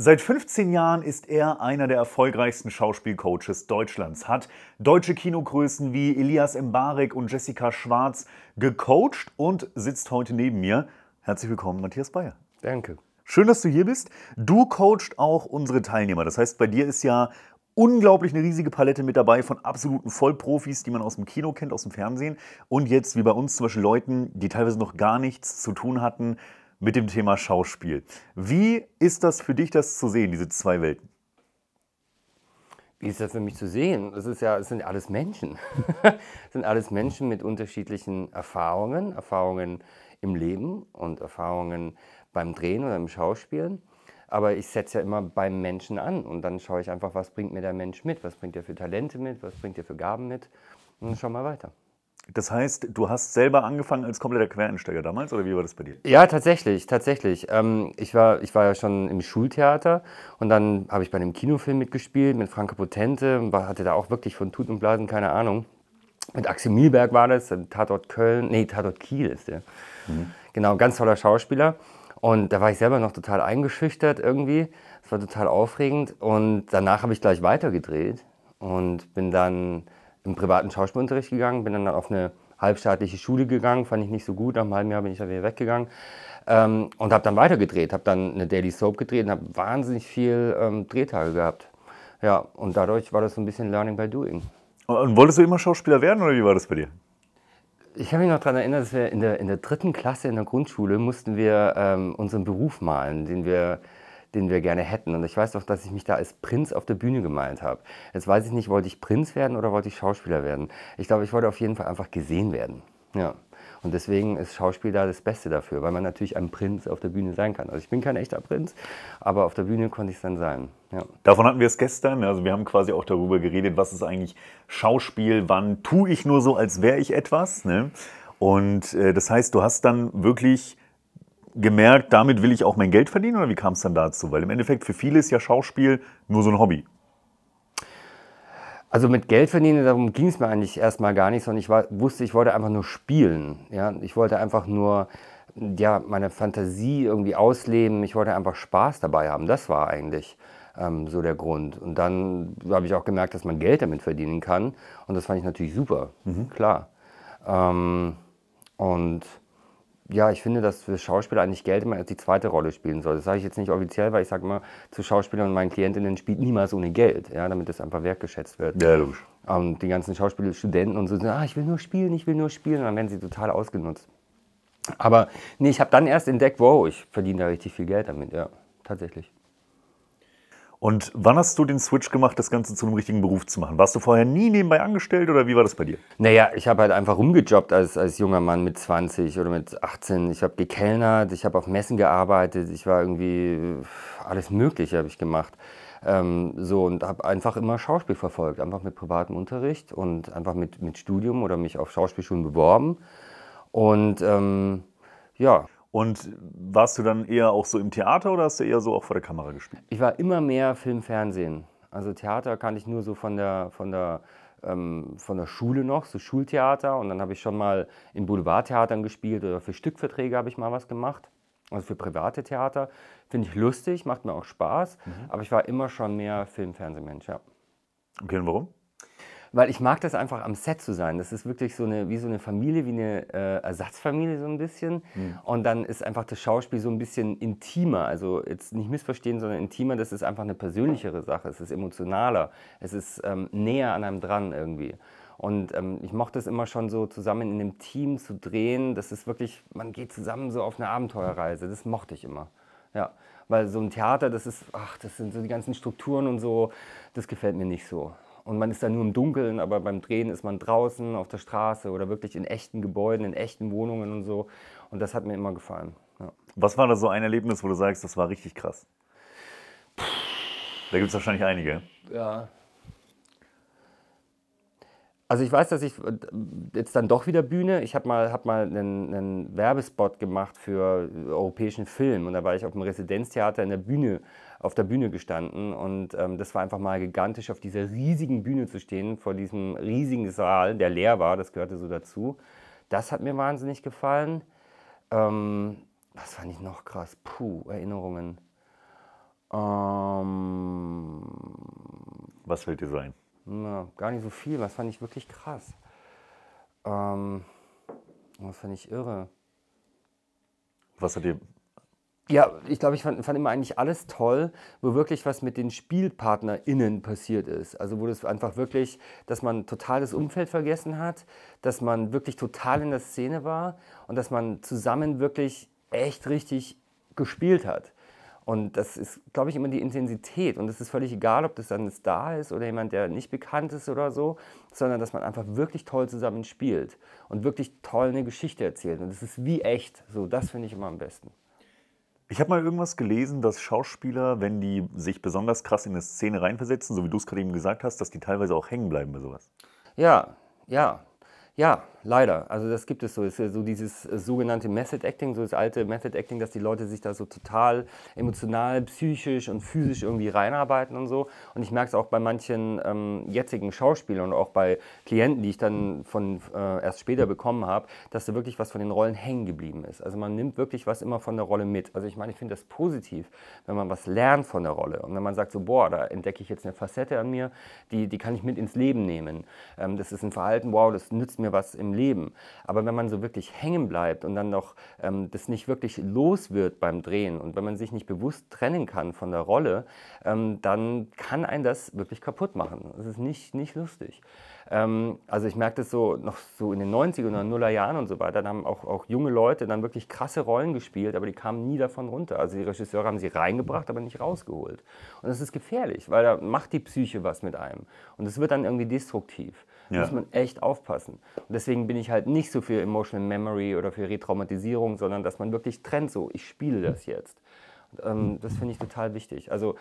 Seit 15 Jahren ist er einer der erfolgreichsten Schauspielcoaches Deutschlands, hat deutsche Kinogrößen wie Elias Mbarek und Jessica Schwarz gecoacht und sitzt heute neben mir. Herzlich willkommen, Matthias Bayer. Danke. Schön, dass du hier bist. Du coacht auch unsere Teilnehmer. Das heißt, bei dir ist ja unglaublich eine riesige Palette mit dabei von absoluten Vollprofis, die man aus dem Kino kennt, aus dem Fernsehen. Und jetzt, wie bei uns zum Beispiel Leuten, die teilweise noch gar nichts zu tun hatten mit dem Thema Schauspiel. Wie ist das für dich, das zu sehen, diese zwei Welten? Wie ist das für mich zu sehen? Das ist ja, es sind alles Menschen. es sind alles Menschen mit unterschiedlichen Erfahrungen, Erfahrungen im Leben und Erfahrungen beim Drehen oder im Schauspielen. Aber ich setze ja immer beim Menschen an und dann schaue ich einfach, was bringt mir der Mensch mit, was bringt er für Talente mit, was bringt er für Gaben mit und dann schauen wir weiter. Das heißt, du hast selber angefangen als kompletter Quereinsteiger damals oder wie war das bei dir? Ja, tatsächlich, tatsächlich. Ähm, ich, war, ich war ja schon im Schultheater und dann habe ich bei einem Kinofilm mitgespielt mit Franke Potente und hatte da auch wirklich von Tut und Blasen keine Ahnung. Mit Axel Milberg war das, Tatort Köln, nee, Tatort Kiel ist der. Mhm. Genau, ganz toller Schauspieler. Und da war ich selber noch total eingeschüchtert irgendwie. Es war total aufregend. Und danach habe ich gleich weitergedreht und bin dann im privaten Schauspielunterricht gegangen, bin dann auf eine halbstaatliche Schule gegangen, fand ich nicht so gut. Nach einem halben Jahr bin ich dann wieder weggegangen ähm, und habe dann weitergedreht, habe dann eine Daily Soap gedreht und habe wahnsinnig viel ähm, Drehtage gehabt. Ja, und dadurch war das so ein bisschen Learning by Doing. Und wolltest du immer Schauspieler werden oder wie war das bei dir? Ich habe mich noch daran erinnert, dass wir in der, in der dritten Klasse in der Grundschule mussten wir ähm, unseren Beruf malen, den wir den wir gerne hätten. Und ich weiß doch, dass ich mich da als Prinz auf der Bühne gemalt habe. Jetzt weiß ich nicht, wollte ich Prinz werden oder wollte ich Schauspieler werden. Ich glaube, ich wollte auf jeden Fall einfach gesehen werden. Ja. Und deswegen ist Schauspiel da das Beste dafür, weil man natürlich ein Prinz auf der Bühne sein kann. Also ich bin kein echter Prinz, aber auf der Bühne konnte ich es dann sein. Ja. Davon hatten wir es gestern. Also wir haben quasi auch darüber geredet, was ist eigentlich Schauspiel, wann tue ich nur so, als wäre ich etwas. Ne? Und äh, das heißt, du hast dann wirklich gemerkt, damit will ich auch mein Geld verdienen oder wie kam es dann dazu? Weil im Endeffekt für viele ist ja Schauspiel nur so ein Hobby. Also mit Geld verdienen, darum ging es mir eigentlich erstmal gar nicht, sondern ich war, wusste, ich wollte einfach nur spielen. Ja? Ich wollte einfach nur ja, meine Fantasie irgendwie ausleben. Ich wollte einfach Spaß dabei haben. Das war eigentlich ähm, so der Grund. Und dann habe ich auch gemerkt, dass man Geld damit verdienen kann. Und das fand ich natürlich super, mhm. klar. Ähm, und ja, ich finde, dass für Schauspieler eigentlich Geld immer als die zweite Rolle spielen soll. Das sage ich jetzt nicht offiziell, weil ich sage mal, zu Schauspielern und meinen Klientinnen spielt niemals ohne Geld, ja, damit das einfach wertgeschätzt wird. Ja, logisch. Und ähm, die ganzen Schauspielstudenten und so, ah, ich will nur spielen, ich will nur spielen, und dann werden sie total ausgenutzt. Aber nee, ich habe dann erst entdeckt, wow, ich verdiene da richtig viel Geld damit, ja, tatsächlich. Und wann hast du den Switch gemacht, das Ganze zu einem richtigen Beruf zu machen? Warst du vorher nie nebenbei angestellt oder wie war das bei dir? Naja, ich habe halt einfach rumgejobbt als, als junger Mann mit 20 oder mit 18. Ich habe gekellnert, ich habe auf Messen gearbeitet, ich war irgendwie alles Mögliche habe ich gemacht. Ähm, so und habe einfach immer Schauspiel verfolgt, einfach mit privatem Unterricht und einfach mit, mit Studium oder mich auf Schauspielschulen beworben. Und ähm, ja, und warst du dann eher auch so im Theater oder hast du eher so auch vor der Kamera gespielt? Ich war immer mehr Film, Fernsehen. Also Theater kannte ich nur so von der, von der, ähm, von der Schule noch, so Schultheater. Und dann habe ich schon mal in Boulevardtheatern gespielt oder für Stückverträge habe ich mal was gemacht. Also für private Theater. Finde ich lustig, macht mir auch Spaß. Mhm. Aber ich war immer schon mehr Film, Fernsehmensch, ja. Okay, und warum? weil ich mag das einfach am Set zu sein. Das ist wirklich so eine, wie so eine Familie, wie eine äh, Ersatzfamilie so ein bisschen. Mhm. Und dann ist einfach das Schauspiel so ein bisschen intimer. Also jetzt nicht missverstehen, sondern intimer. Das ist einfach eine persönlichere Sache. Es ist emotionaler. Es ist ähm, näher an einem dran irgendwie. Und ähm, ich mochte es immer schon so, zusammen in einem Team zu drehen. Das ist wirklich, man geht zusammen so auf eine Abenteuerreise. Das mochte ich immer. Ja, weil so ein Theater, das ist, ach, das sind so die ganzen Strukturen und so, das gefällt mir nicht so und man ist da nur im Dunkeln, aber beim Drehen ist man draußen auf der Straße oder wirklich in echten Gebäuden, in echten Wohnungen und so. Und das hat mir immer gefallen. Ja. Was war da so ein Erlebnis, wo du sagst, das war richtig krass? Da gibt es wahrscheinlich einige. Ja. Also ich weiß, dass ich jetzt dann doch wieder Bühne. Ich habe mal, hab mal einen, einen Werbespot gemacht für europäischen Film und da war ich auf dem Residenztheater in der Bühne auf der Bühne gestanden und ähm, das war einfach mal gigantisch, auf dieser riesigen Bühne zu stehen, vor diesem riesigen Saal, der leer war, das gehörte so dazu. Das hat mir wahnsinnig gefallen. Ähm, was fand ich noch krass? Puh, Erinnerungen. Ähm, was fällt dir sein? Na, gar nicht so viel. Was fand ich wirklich krass? Ähm, was fand ich irre? Was hat dir ja, ich glaube, ich fand, fand, immer eigentlich alles toll, wo wirklich was mit den SpielpartnerInnen passiert ist. Also wo das einfach wirklich, dass man total das Umfeld vergessen hat, dass man wirklich total in der Szene war und dass man zusammen wirklich echt richtig gespielt hat. Und das ist, glaube ich, immer die Intensität. Und es ist völlig egal, ob das dann ein Star ist oder jemand, der nicht bekannt ist oder so, sondern dass man einfach wirklich toll zusammen spielt und wirklich toll eine Geschichte erzählt. Und es ist wie echt. So, das finde ich immer am besten. Ich habe mal irgendwas gelesen, dass Schauspieler, wenn die sich besonders krass in eine Szene reinversetzen, so wie du es gerade eben gesagt hast, dass die teilweise auch hängen bleiben bei sowas. Ja, ja, ja leider. Also das gibt es so. Es ist so dieses äh, sogenannte Method Acting, so das alte Method Acting, dass die Leute sich da so total emotional, psychisch und physisch irgendwie reinarbeiten und so. Und ich merke es auch bei manchen ähm, jetzigen Schauspielern und auch bei Klienten, die ich dann von äh, erst später bekommen habe, dass da wirklich was von den Rollen hängen geblieben ist. Also man nimmt wirklich was immer von der Rolle mit. Also ich meine, ich finde das positiv, wenn man was lernt von der Rolle und wenn man sagt so, boah, da entdecke ich jetzt eine Facette an mir, die, die kann ich mit ins Leben nehmen. Ähm, das ist ein Verhalten, wow, das nützt mir was im Leben. Aber wenn man so wirklich hängen bleibt und dann noch ähm, das nicht wirklich los wird beim Drehen und wenn man sich nicht bewusst trennen kann von der Rolle, ähm, dann kann ein das wirklich kaputt machen. Das ist nicht, nicht lustig. Ähm, also ich merke das so noch so in den 90er oder Nuller Jahren und so weiter, da haben auch, auch junge Leute dann wirklich krasse Rollen gespielt, aber die kamen nie davon runter. Also die Regisseure haben sie reingebracht, aber nicht rausgeholt. Und das ist gefährlich, weil da macht die Psyche was mit einem. Und es wird dann irgendwie destruktiv ja. muss man echt aufpassen. Und deswegen bin ich halt nicht so für Emotional Memory oder für Retraumatisierung, sondern dass man wirklich trennt, so ich spiele das jetzt. Und, ähm, das finde ich total wichtig. Also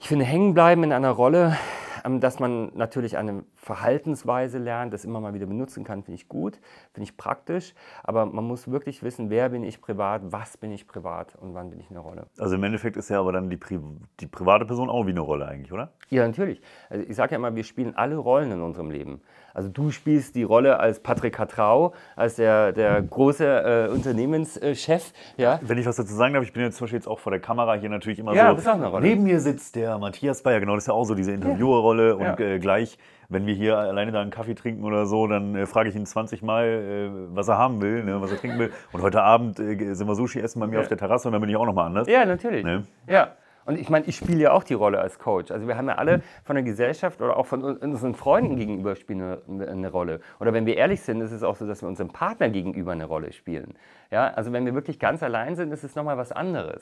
ich finde, hängen bleiben in einer Rolle, ähm, dass man natürlich eine Verhaltensweise lernt, das immer mal wieder benutzen kann, finde ich gut, finde ich praktisch. Aber man muss wirklich wissen, wer bin ich privat, was bin ich privat und wann bin ich eine Rolle. Also im Endeffekt ist ja aber dann die, Pri die private Person auch wie eine Rolle eigentlich, oder? Ja, natürlich. Also ich sage ja immer, wir spielen alle Rollen in unserem Leben. Also du spielst die Rolle als Patrick Katrau, als der, der große äh, Unternehmenschef. Ja? Wenn ich was dazu sagen darf, ich bin jetzt zum Beispiel jetzt auch vor der Kamera hier natürlich immer ja, so. Das ist auch eine Rolle. Neben mir sitzt der ja, Matthias Bayer, genau, das ist ja auch so diese Interviewerrolle. Ja. Und ja. Äh, gleich, wenn wir hier alleine da einen Kaffee trinken oder so, dann äh, frage ich ihn 20 Mal, äh, was er haben will, ne, was er trinken will. Und heute Abend äh, sind wir Sushi essen bei mir ja. auf der Terrasse und dann bin ich auch nochmal anders. Ja, natürlich. Ne? Ja. Und ich meine, ich spiele ja auch die Rolle als Coach. Also wir haben ja alle hm. von der Gesellschaft oder auch von unseren Freunden gegenüber spielen eine, eine, Rolle. Oder wenn wir ehrlich sind, ist es auch so, dass wir unserem Partner gegenüber eine Rolle spielen. Ja, also wenn wir wirklich ganz allein sind, ist es nochmal was anderes.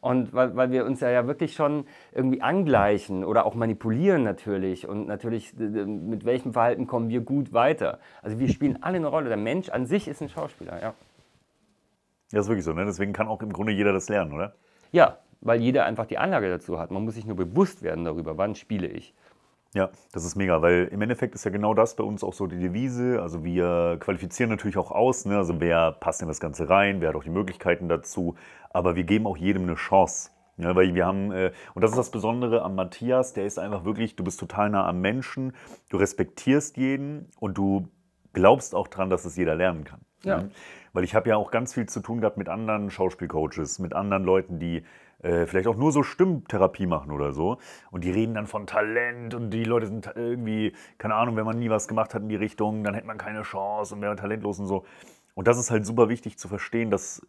Und weil, weil wir uns ja, ja wirklich schon irgendwie angleichen oder auch manipulieren natürlich. Und natürlich, mit welchem Verhalten kommen wir gut weiter. Also wir spielen alle eine Rolle. Der Mensch an sich ist ein Schauspieler, ja. Ja, ist wirklich so. Ne? Deswegen kann auch im Grunde jeder das lernen, oder? Ja, weil jeder einfach die Anlage dazu hat. Man muss sich nur bewusst werden darüber, wann spiele ich. Ja, das ist mega, weil im Endeffekt ist ja genau das bei uns auch so die Devise. Also wir qualifizieren natürlich auch aus, ne? also wer passt in das Ganze rein, wer hat auch die Möglichkeiten dazu, aber wir geben auch jedem eine Chance. Ja, ne? weil wir haben, äh, und das ist das Besondere am Matthias, der ist einfach wirklich, du bist total nah am Menschen, du respektierst jeden und du glaubst auch dran, dass es jeder lernen kann. Ja. Ne? Weil ich habe ja auch ganz viel zu tun gehabt mit anderen Schauspielcoaches, mit anderen Leuten, die äh, vielleicht auch nur so Stimmtherapie machen oder so. Und die reden dann von Talent und die Leute sind irgendwie, keine Ahnung, wenn man nie was gemacht hat in die Richtung, dann hätte man keine Chance und wäre talentlos und so. Und das ist halt super wichtig zu verstehen, dass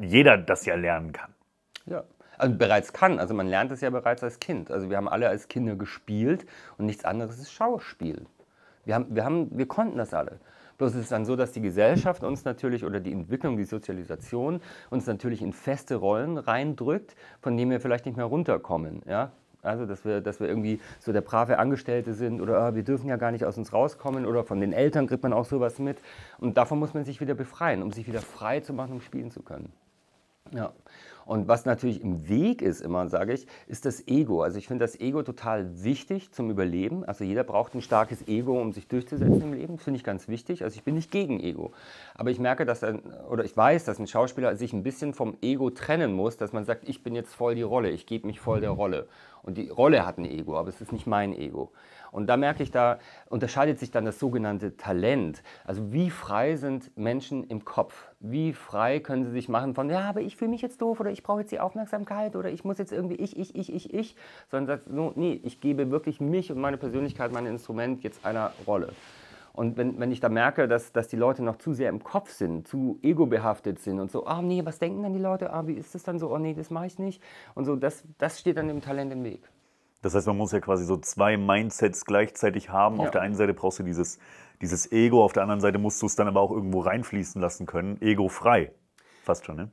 jeder das ja lernen kann. Ja, also bereits kann. Also man lernt es ja bereits als Kind. Also wir haben alle als Kinder gespielt und nichts anderes ist Schauspiel. Wir, haben, wir, haben, wir konnten das alle. Bloß ist es dann so, dass die Gesellschaft uns natürlich oder die Entwicklung, die Sozialisation uns natürlich in feste Rollen reindrückt, von denen wir vielleicht nicht mehr runterkommen. Ja? Also, dass wir, dass wir irgendwie so der brave Angestellte sind oder oh, wir dürfen ja gar nicht aus uns rauskommen oder von den Eltern kriegt man auch sowas mit. Und davon muss man sich wieder befreien, um sich wieder frei zu machen, um spielen zu können. Ja. Und was natürlich im Weg ist, immer sage ich, ist das Ego. Also ich finde das Ego total wichtig zum Überleben. Also jeder braucht ein starkes Ego, um sich durchzusetzen im Leben. Finde ich ganz wichtig. Also ich bin nicht gegen Ego. Aber ich merke, dass ein, oder ich weiß, dass ein Schauspieler sich ein bisschen vom Ego trennen muss, dass man sagt, ich bin jetzt voll die Rolle, ich gebe mich voll der Rolle. Und die Rolle hat ein Ego, aber es ist nicht mein Ego. Und da merke ich, da unterscheidet sich dann das sogenannte Talent. Also wie frei sind Menschen im Kopf? wie frei können sie sich machen von, ja, aber ich fühle mich jetzt doof oder ich brauche jetzt die Aufmerksamkeit oder ich muss jetzt irgendwie ich, ich, ich, ich, ich, sondern sagt, no, nee, ich gebe wirklich mich und meine Persönlichkeit, mein Instrument jetzt einer Rolle. Und wenn, wenn ich da merke, dass, dass die Leute noch zu sehr im Kopf sind, zu egobehaftet sind und so, ah oh, nee, was denken dann die Leute, ah, wie ist das dann so, oh nee, das mache ich nicht und so, das, das steht dann dem Talent im Weg. Das heißt, man muss ja quasi so zwei Mindsets gleichzeitig haben. Ja. Auf der einen Seite brauchst du dieses, dieses Ego, auf der anderen Seite musst du es dann aber auch irgendwo reinfließen lassen können. Ego frei. Fast schon, ne?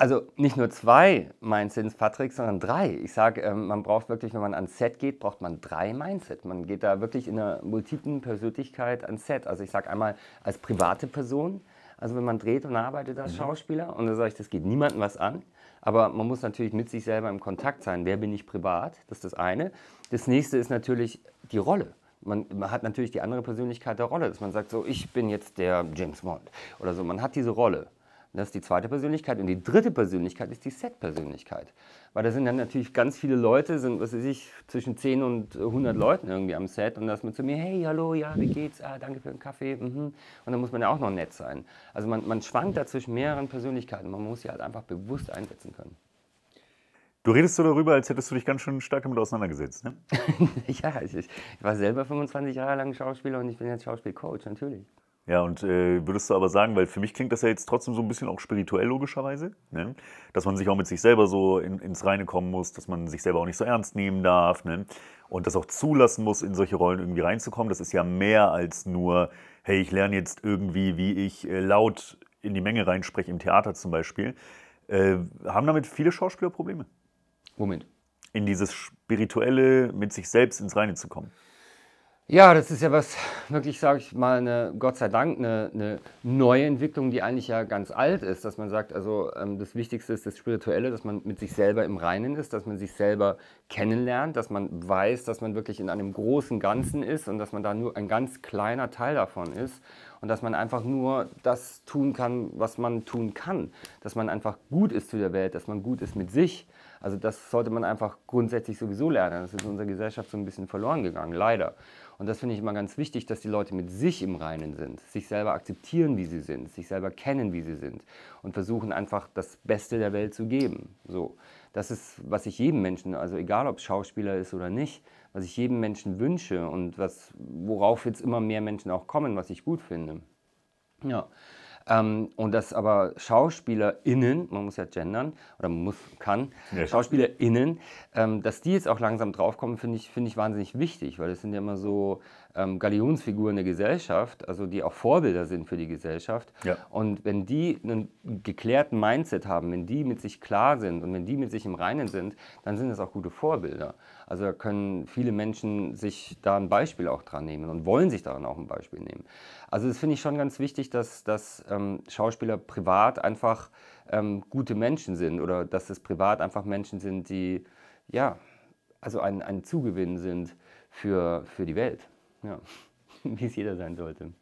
Also nicht nur zwei Mindsets, Patrick, sondern drei. Ich sage, ähm, man braucht wirklich, wenn man ans Set geht, braucht man drei Mindset. Man geht da wirklich in einer multiplen Persönlichkeit ans Set. Also ich sage einmal als private Person, also wenn man dreht und arbeitet als mhm. Schauspieler, und dann sage ich, das geht niemandem was an. Aber man muss natürlich mit sich selber im Kontakt sein. Wer bin ich privat? Das ist das eine. Das nächste ist natürlich die Rolle. Man, man, hat natürlich die andere Persönlichkeit der Rolle, dass man sagt, so, ich bin jetzt der James Bond oder so. Man hat diese Rolle. Das ist die zweite Persönlichkeit. Und die dritte Persönlichkeit ist die Set-Persönlichkeit. Weil da sind dann natürlich ganz viele Leute, sind, was weiß ich, zwischen 10 und 100 mhm. Leuten irgendwie am Set. Und da ist man zu mir, hey, hallo, ja, wie geht's? Ah, danke für den Kaffee. Mhm. Und dann muss man ja auch noch nett sein. Also man, man schwankt da zwischen mehreren Persönlichkeiten. Man muss sie halt einfach bewusst einsetzen können. Du redest so darüber, als hättest du dich ganz schön stark damit auseinandergesetzt, ne? ja, ich, ich war selber 25 Jahre lang Schauspieler und ich bin jetzt Schauspielcoach, natürlich. Ja, und äh, würdest du aber sagen, weil für mich klingt das ja jetzt trotzdem so ein bisschen auch spirituell logischerweise, ne? dass man sich auch mit sich selber so in, ins Reine kommen muss, dass man sich selber auch nicht so ernst nehmen darf ne? und das auch zulassen muss, in solche Rollen irgendwie reinzukommen. Das ist ja mehr als nur, hey, ich lerne jetzt irgendwie, wie ich äh, laut in die Menge reinspreche, im Theater zum Beispiel. Äh, haben damit viele Schauspieler Probleme? Moment. In dieses spirituelle, mit sich selbst ins Reine zu kommen. Ja, das ist ja was, wirklich, sage ich mal, eine, Gott sei Dank, eine, eine, neue Entwicklung, die eigentlich ja ganz alt ist, dass man sagt, also ähm, das Wichtigste ist das Spirituelle, dass man mit sich selber im Reinen ist, dass man sich selber kennenlernt, dass man weiß, dass man wirklich in einem großen Ganzen ist und dass man da nur ein ganz kleiner Teil davon ist und dass man einfach nur das tun kann, was man tun kann, dass man einfach gut ist zu der Welt, dass man gut ist mit sich. Also das sollte man einfach grundsätzlich sowieso lernen. Das ist in unserer Gesellschaft so ein bisschen verloren gegangen, leider. Und das finde ich immer ganz wichtig, dass die Leute mit sich im Reinen sind, sich selber akzeptieren, wie sie sind, sich selber kennen, wie sie sind und versuchen einfach das Beste der Welt zu geben. So das ist, was ich jedem Menschen, also egal ob es Schauspieler ist oder nicht, was ich jedem Menschen wünsche und was, worauf jetzt immer mehr Menschen auch kommen, was ich gut finde. Ja. Ähm, und dass aber SchauspielerInnen, man muss ja gendern, oder muss, kann, ja. SchauspielerInnen, ähm, dass die jetzt auch langsam draufkommen, finde ich, find ich wahnsinnig wichtig, weil das sind ja immer so ähm, Galionsfiguren der Gesellschaft, also die auch Vorbilder sind für die Gesellschaft. Ja. Und wenn die einen geklärten Mindset haben, wenn die mit sich klar sind und wenn die mit sich im Reinen sind, dann sind das auch gute Vorbilder. Also da können viele Menschen sich da ein Beispiel auch dran nehmen und wollen sich daran auch ein Beispiel nehmen. Also das finde ich schon ganz wichtig, dass, dass ähm, Schauspieler privat einfach ähm, gute Menschen sind oder dass es privat einfach Menschen sind, die ja, also ein, ein Zugewinn sind für, für die Welt. Ja, wie es jeder sein sollte.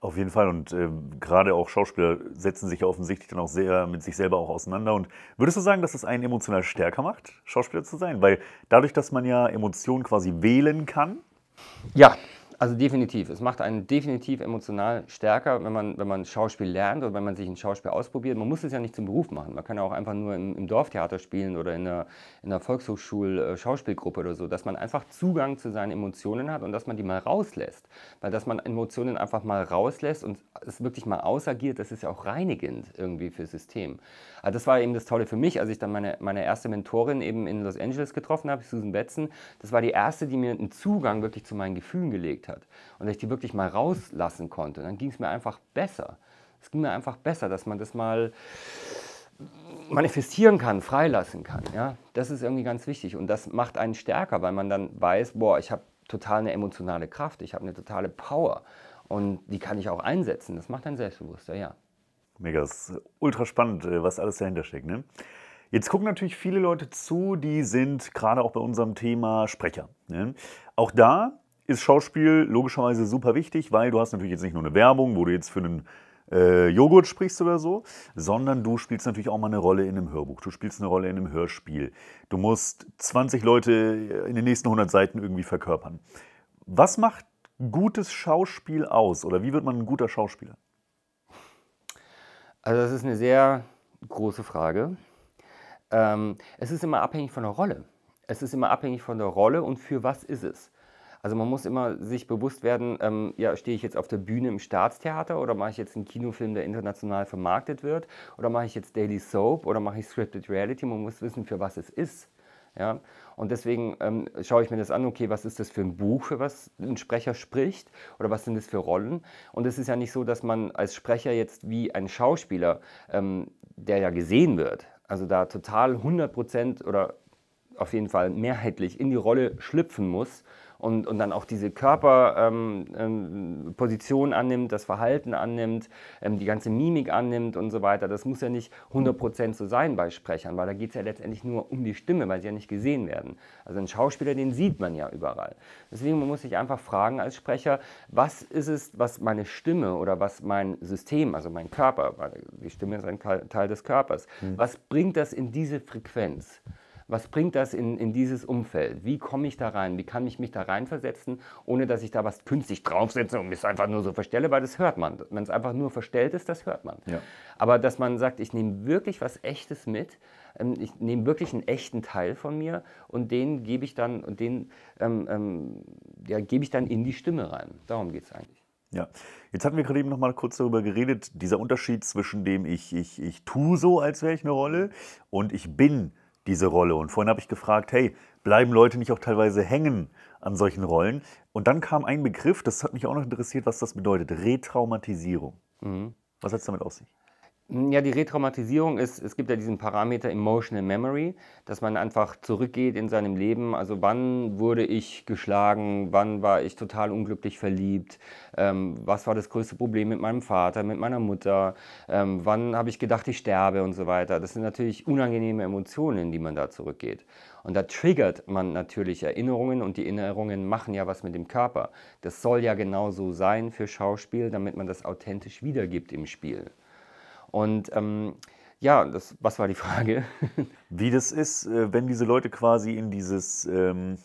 Auf jeden Fall und äh, gerade auch Schauspieler setzen sich ja offensichtlich dann auch sehr mit sich selber auch auseinander. Und würdest du sagen, dass es einen emotional stärker macht, Schauspieler zu sein? Weil dadurch, dass man ja Emotionen quasi wählen kann. Ja, also definitiv. Es macht einen definitiv emotional stärker, wenn man, wenn man Schauspiel lernt oder wenn man sich ein Schauspiel ausprobiert. Man muss es ja nicht zum Beruf machen. Man kann ja auch einfach nur im, im Dorftheater spielen oder in einer, in einer Volkshochschul-Schauspielgruppe äh, oder so, dass man einfach Zugang zu seinen Emotionen hat und dass man die mal rauslässt. Weil dass man Emotionen einfach mal rauslässt und es wirklich mal ausagiert, das ist ja auch reinigend irgendwie fürs System. Also das war eben das Tolle für mich, als ich dann meine, meine erste Mentorin eben in Los Angeles getroffen habe, Susan Betzen. Das war die erste, die mir einen Zugang wirklich zu meinen Gefühlen gelegt hat hat und dass ich die wirklich mal rauslassen konnte, dann ging es mir einfach besser. Es ging mir einfach besser, dass man das mal manifestieren kann, freilassen kann. Ja? Das ist irgendwie ganz wichtig und das macht einen stärker, weil man dann weiß, boah, ich habe total eine emotionale Kraft, ich habe eine totale Power und die kann ich auch einsetzen. Das macht einen selbstbewusster, ja. Mega, das ist ultra spannend, äh, was alles dahinter steckt. Ne? Jetzt gucken natürlich viele Leute zu, die sind gerade auch bei unserem Thema Sprecher. Ne? Auch da ist Schauspiel logischerweise super wichtig, weil du hast natürlich jetzt nicht nur eine Werbung, wo du jetzt für einen äh, Joghurt sprichst oder so, sondern du spielst natürlich auch mal eine Rolle in einem Hörbuch. Du spielst eine Rolle in einem Hörspiel. Du musst 20 Leute in den nächsten 100 Seiten irgendwie verkörpern. Was macht gutes Schauspiel aus oder wie wird man ein guter Schauspieler? Also das ist eine sehr große Frage. Ähm, es ist immer abhängig von der Rolle. Es ist immer abhängig von der Rolle und für was ist es. Also man muss immer sich bewusst werden, ähm, ja, stehe ich jetzt auf der Bühne im Staatstheater oder mache ich jetzt einen Kinofilm, der international vermarktet wird oder mache ich jetzt Daily Soap oder mache ich Scripted Reality. Man muss wissen, für was es ist. Ja? Und deswegen ähm, schaue ich mir das an, okay, was ist das für ein Buch, für was ein Sprecher spricht oder was sind das für Rollen? Und es ist ja nicht so, dass man als Sprecher jetzt wie ein Schauspieler, ähm, der ja gesehen wird, also da total 100% oder auf jeden Fall mehrheitlich in die Rolle schlüpfen muss und, und dann auch diese Körperposition ähm, ähm annimmt, das Verhalten annimmt, ähm, die ganze Mimik annimmt und so weiter. Das muss ja nicht 100% so sein bei Sprechern, weil da geht es ja letztendlich nur um die Stimme, weil sie ja nicht gesehen werden. Also ein Schauspieler, den sieht man ja überall. Deswegen muss man sich einfach fragen als Sprecher, was ist es, was meine Stimme oder was mein System, also mein Körper, weil die Stimme ist ein Teil des Körpers, mhm. was bringt das in diese Frequenz? was bringt das in, in dieses Umfeld? Wie komme ich da rein? Wie kann ich mich da reinversetzen, ohne dass ich da was künstlich draufsetze und mich einfach nur so verstelle, weil das hört man. Wenn es einfach nur verstellt ist, das hört man. Ja. Aber dass man sagt, ich nehme wirklich was Echtes mit, ähm, ich nehme wirklich einen echten Teil von mir und den gebe ich dann, und den ähm, ähm, ja, gebe ich dann in die Stimme rein. Darum geht es eigentlich. Ja, jetzt hatten wir gerade eben noch mal kurz darüber geredet, dieser Unterschied zwischen dem ich, ich, ich tue so, als wäre ich eine Rolle und ich bin diese Rolle. Und vorhin habe ich gefragt, hey, bleiben Leute nicht auch teilweise hängen an solchen Rollen? Und dann kam ein Begriff, das hat mich auch noch interessiert, was das bedeutet. Retraumatisierung. Mhm. Was hat es damit auf sich? Hm, ja, die Retraumatisierung ist, es gibt ja diesen Parameter Emotional Memory, dass man einfach zurückgeht in seinem Leben. Also wann wurde ich geschlagen, wann war ich total unglücklich verliebt, ähm, was war das größte Problem mit meinem Vater, mit meiner Mutter, ähm, wann habe ich gedacht, ich sterbe und so weiter. Das sind natürlich unangenehme Emotionen, in die man da zurückgeht. Und da triggert man natürlich Erinnerungen und die Erinnerungen machen ja was mit dem Körper. Das soll ja genau so sein für Schauspiel, damit man das authentisch wiedergibt im Spiel. Und ähm, ja, das, was war die Frage? Wie das ist, äh, wenn diese Leute quasi in dieses, ähm,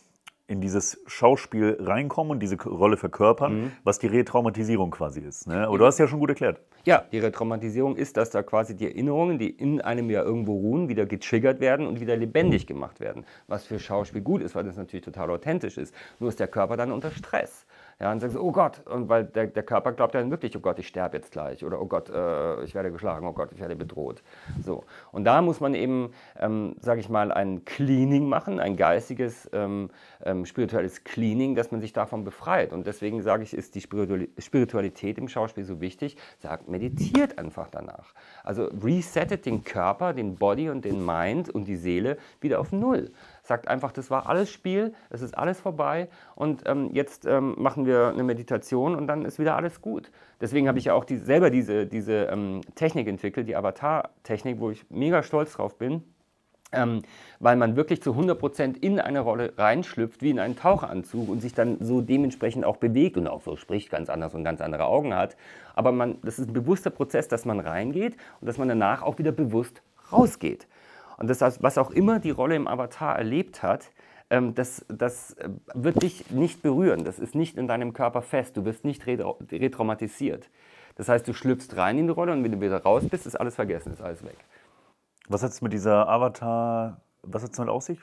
in dieses Schauspiel reinkommen und diese Rolle verkörpern, mhm. was die Retraumatisierung quasi ist. Ne? Aber du hast es ja schon gut erklärt. Ja, die Retraumatisierung ist, dass da quasi die Erinnerungen, die in einem ja irgendwo ruhen, wieder getriggert werden und wieder lebendig mhm. gemacht werden. Was für Schauspiel gut ist, weil das natürlich total authentisch ist. Nur ist der Körper dann unter Stress. Ja, und sagen sie, oh Gott, und weil der, der Körper glaubt dann wirklich, oh Gott, ich sterbe jetzt gleich oder oh Gott, äh, ich werde geschlagen, oh Gott, ich werde bedroht. So. Und da muss man eben, ähm, sage ich mal, ein Cleaning machen, ein geistiges, ähm, ähm, spirituelles Cleaning, dass man sich davon befreit. Und deswegen sage ich, ist die Spiritualität im Schauspiel so wichtig. Sagt, meditiert einfach danach. Also resettet den Körper, den Body und den Mind und die Seele wieder auf Null sagt einfach, das war alles Spiel, es ist alles vorbei und ähm, jetzt ähm, machen wir eine Meditation und dann ist wieder alles gut. Deswegen habe ich ja auch die, selber diese, diese ähm, Technik entwickelt, die Avatar-Technik, wo ich mega stolz drauf bin. Ähm, weil man wirklich zu 100% in eine Rolle reinschlüpft, wie in einen Taucheranzug und sich dann so dementsprechend auch bewegt und auch so spricht, ganz anders und ganz andere Augen hat. Aber man, das ist ein bewusster Prozess, dass man reingeht und dass man danach auch wieder bewusst rausgeht. Und das was auch immer die Rolle im Avatar erlebt hat, ähm, das, das äh, wird dich nicht berühren. Das ist nicht in deinem Körper fest. Du wirst nicht retraumatisiert. Das heißt, du schlüpfst rein in die Rolle und wenn du wieder raus bist, ist alles vergessen, ist alles weg. Was hat es mit dieser Avatar, was hat es damit auf sich?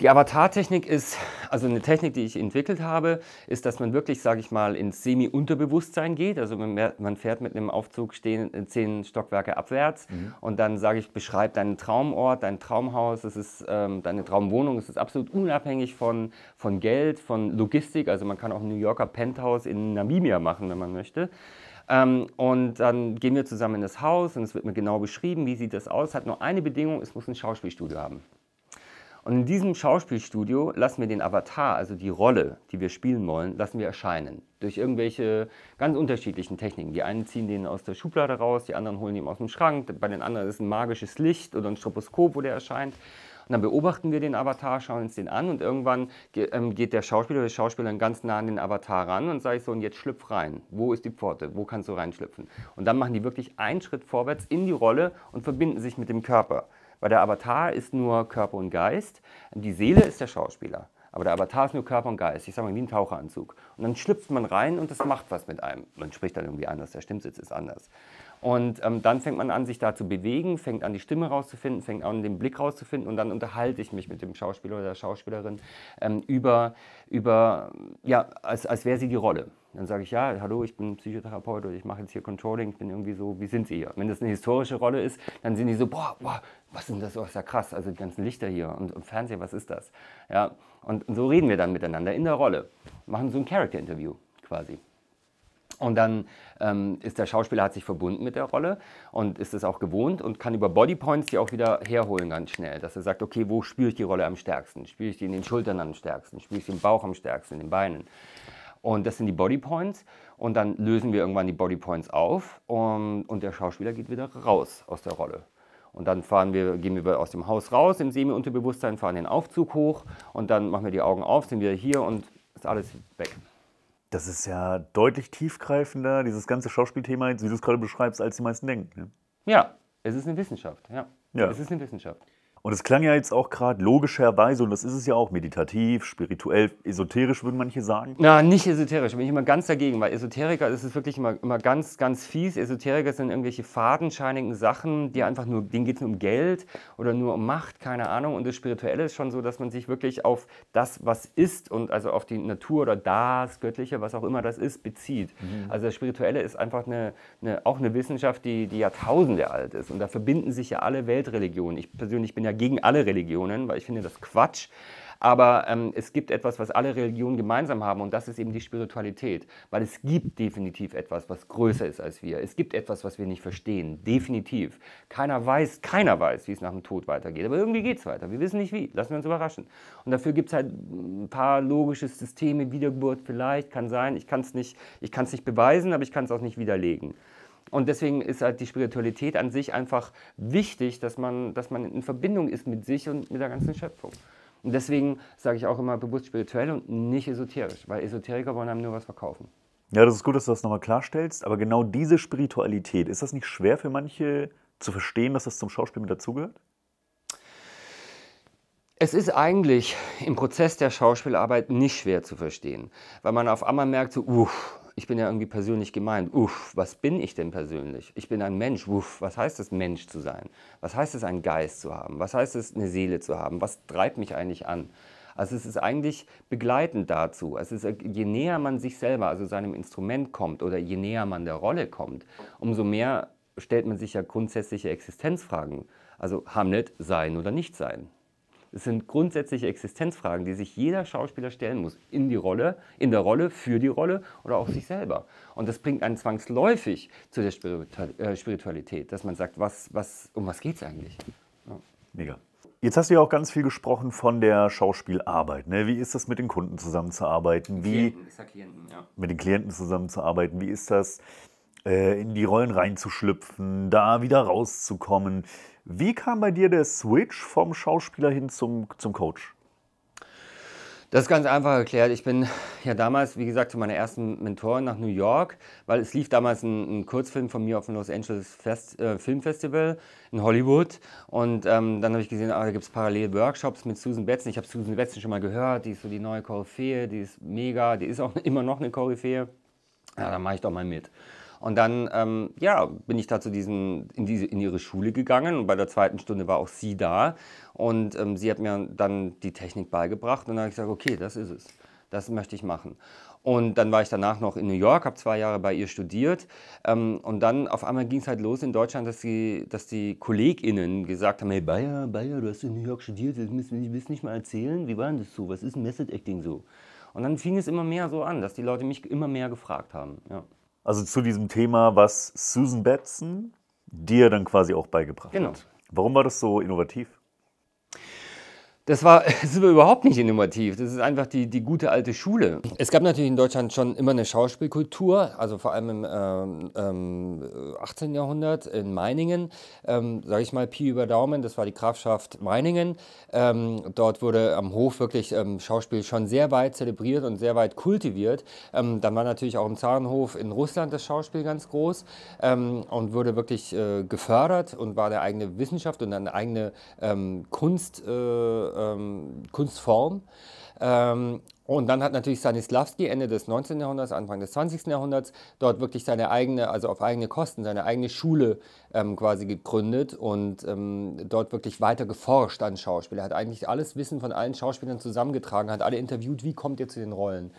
Die Avatar-Technik ist, also eine Technik, die ich entwickelt habe, ist, dass man wirklich, sage ich mal, ins Semi-Unterbewusstsein geht. Also man, fährt mit einem Aufzug stehen, äh, zehn Stockwerke abwärts mhm. und dann, sage ich, beschreibt deinen Traumort, dein Traumhaus, es ist ähm, deine Traumwohnung, es ist absolut unabhängig von, von Geld, von Logistik. Also man kann auch ein New Yorker Penthouse in Namibia machen, wenn man möchte. Ähm, und dann gehen wir zusammen in das Haus und es wird mir genau beschrieben, wie sieht das aus. Hat nur eine Bedingung, es muss ein Schauspielstudio haben. Und in diesem Schauspielstudio lassen wir den Avatar, also die Rolle, die wir spielen wollen, lassen wir erscheinen. Durch irgendwelche ganz unterschiedlichen Techniken. Die einen ziehen den aus der Schublade raus, die anderen holen ihn aus dem Schrank, bei den anderen ist ein magisches Licht oder ein Stroboskop, wo der erscheint. Und dann beobachten wir den Avatar, schauen uns den an und irgendwann ähm, geht der Schauspieler oder die Schauspielerin ganz nah an den Avatar ran und sage ich so, und jetzt schlüpf rein. Wo ist die Pforte? Wo kannst du reinschlüpfen? Und dann machen die wirklich einen Schritt vorwärts in die Rolle und verbinden sich mit dem Körper. Weil der Avatar ist nur Körper und Geist, die Seele ist der Schauspieler. Aber der Avatar ist nur Körper und Geist. Ich sage mal, wie ein Taucheranzug. Und dann schlüpft man rein und das macht was mit einem. Man spricht dann irgendwie anders, der Stimmsitz ist anders. Und ähm, dann fängt man an, sich da zu bewegen, fängt an, die Stimme rauszufinden, fängt an, den Blick rauszufinden und dann unterhalte ich mich mit dem Schauspieler oder der Schauspielerin ähm, über, über, ja, als, als wäre sie die Rolle. Dann sage ich, ja, hallo, ich bin Psychotherapeut oder ich mache jetzt hier Controlling, ich bin irgendwie so, wie sind Sie hier? Wenn das eine historische Rolle ist, dann sind die so, boah, boah was sind das, oh, ist ja krass, also die ganzen Lichter hier und, und Fernseher, was ist das? Ja, und so reden wir dann miteinander in der Rolle, machen so ein Character-Interview quasi. Und dann ähm, ist der Schauspieler hat sich verbunden mit der Rolle und ist es auch gewohnt und kann über Bodypoints die auch wieder herholen ganz schnell. Dass er sagt, okay, wo spüre ich die Rolle am stärksten? Spüre ich die in den Schultern am stärksten? Spüre ich sie im Bauch am stärksten, in den Beinen? Und das sind die Body Points. Und dann lösen wir irgendwann die Body Points auf und, und der Schauspieler geht wieder raus aus der Rolle. Und dann fahren wir, gehen wir aus dem Haus raus im Semi-Unterbewusstsein, fahren den Aufzug hoch und dann machen wir die Augen auf, sind wieder hier und ist alles weg. Das ist ja deutlich tiefgreifender, dieses ganze Schauspielthema, wie du es gerade beschreibst, als die meisten denken. Ne? Ja, es ist eine Wissenschaft. Ja. ja. Es ist eine Wissenschaft. Und es klang ja jetzt auch gerade logischerweise, und das ist es ja auch, meditativ, spirituell, esoterisch, würden manche sagen. Na, nicht esoterisch, da bin ich immer ganz dagegen, weil Esoteriker, das ist wirklich immer, immer ganz, ganz fies. Esoteriker sind irgendwelche fadenscheinigen Sachen, die einfach nur, denen geht es nur um Geld oder nur um Macht, keine Ahnung. Und das Spirituelle ist schon so, dass man sich wirklich auf das, was ist und also auf die Natur oder das Göttliche, was auch immer das ist, bezieht. Mhm. Also das Spirituelle ist einfach eine, eine, auch eine Wissenschaft, die, die Jahrtausende alt ist. Und da verbinden sich ja alle Weltreligionen. Ich persönlich bin ja ja gegen alle Religionen, weil ich finde das Quatsch. Aber ähm, es gibt etwas, was alle Religionen gemeinsam haben und das ist eben die Spiritualität. Weil es gibt definitiv etwas, was größer ist als wir. Es gibt etwas, was wir nicht verstehen. Definitiv. Keiner weiß, keiner weiß, wie es nach dem Tod weitergeht. Aber irgendwie geht es weiter. Wir wissen nicht wie. Lassen wir uns überraschen. Und dafür gibt es halt ein paar logische Systeme. Wiedergeburt vielleicht, kann sein. Ich kann es nicht, nicht beweisen, aber ich kann es auch nicht widerlegen. Und deswegen ist halt die Spiritualität an sich einfach wichtig, dass man, dass man in Verbindung ist mit sich und mit der ganzen Schöpfung. Und deswegen sage ich auch immer bewusst spirituell und nicht esoterisch, weil Esoteriker wollen einem nur was verkaufen. Ja, das ist gut, dass du das nochmal klarstellst, aber genau diese Spiritualität, ist das nicht schwer für manche zu verstehen, dass das zum Schauspiel mit dazugehört? Es ist eigentlich im Prozess der Schauspielarbeit nicht schwer zu verstehen, weil man auf einmal merkt, so, uff, ich bin ja irgendwie persönlich gemeint. Uff, was bin ich denn persönlich? Ich bin ein Mensch. Uff, was heißt es, Mensch zu sein? Was heißt es, einen Geist zu haben? Was heißt es, eine Seele zu haben? Was treibt mich eigentlich an? Also es ist eigentlich begleitend dazu. Es ist, äh, je näher man sich selber, also seinem Instrument kommt oder je näher man der Rolle kommt, umso mehr stellt man sich ja grundsätzliche Existenzfragen. Also Hamlet sein oder nicht sein. Es sind grundsätzliche Existenzfragen, die sich jeder Schauspieler stellen muss. In die Rolle, in der Rolle, für die Rolle oder auch sich selber. Und das bringt einen zwangsläufig zu der äh, Spiritualität, dass man sagt, was, was, um was geht es eigentlich? Ja. Mega. Jetzt hast du ja auch ganz viel gesprochen von der Schauspielarbeit. Ne? Wie ist das mit den Kunden zusammenzuarbeiten? Wie Klienten, ja Klienten, ja. mit den Klienten zusammenzuarbeiten? Wie ist das äh, in die Rollen reinzuschlüpfen, da wieder rauszukommen. Wie kam bei dir der Switch vom Schauspieler hin zum, zum Coach? Das ist ganz einfach erklärt. Ich bin ja damals, wie gesagt, zu meiner ersten Mentorin nach New York, weil es lief damals ein, ein Kurzfilm von mir auf dem Los Angeles Fest, äh, Film Festival in Hollywood. Und ähm, dann habe ich gesehen, ah, da gibt es parallel Workshops mit Susan Betzen. Ich habe Susan Betzen schon mal gehört, die ist so die neue Koryphäe, die ist mega, die ist auch immer noch eine Koryphäe. Ja, dann mache ich doch mal mit. Und dann ähm, ja, bin ich da zu diesen, in, diese, in ihre Schule gegangen und bei der zweiten Stunde war auch sie da. Und ähm, sie hat mir dann die Technik beigebracht und dann habe ich gesagt, okay, das ist es. Das möchte ich machen. Und dann war ich danach noch in New York, habe zwei Jahre bei ihr studiert. Ähm, und dann auf einmal ging es halt los in Deutschland, dass die, dass die KollegInnen gesagt haben: Hey Bayer, Bayer, du hast in New York studiert, jetzt willst, wir willst nicht mal erzählen, wie war denn das so? Was ist Method Acting so? Und dann fing es immer mehr so an, dass die Leute mich immer mehr gefragt haben. Ja. Also zu diesem Thema, was Susan Batson dir dann quasi auch beigebracht genau. hat. Warum war das so innovativ? Das war, das war überhaupt nicht innovativ. Das ist einfach die, die gute alte Schule. Es gab natürlich in Deutschland schon immer eine Schauspielkultur, also vor allem im ähm, 18. Ähm, Jahrhundert in Meiningen, ähm, sage ich mal Pi über Daumen, das war die Grafschaft Meiningen. Ähm, dort wurde am Hof wirklich ähm, Schauspiel schon sehr weit zelebriert und sehr weit kultiviert. dann war natürlich auch im Zarenhof in Russland das Schauspiel ganz groß und wurde wirklich äh, gefördert und war eine eigene Wissenschaft und eine eigene Kunst. Äh, ähm, Kunstform. Ähm, und dann hat natürlich Stanislavski Ende des 19. Jahrhunderts, Anfang des 20. Jahrhunderts dort wirklich seine eigene, also auf eigene Kosten, seine eigene Schule ähm, quasi gegründet und ähm, dort wirklich weiter geforscht an Schauspieler. Er Hat eigentlich alles Wissen von allen Schauspielern zusammengetragen, hat alle interviewt, wie kommt ihr zu den Rollen?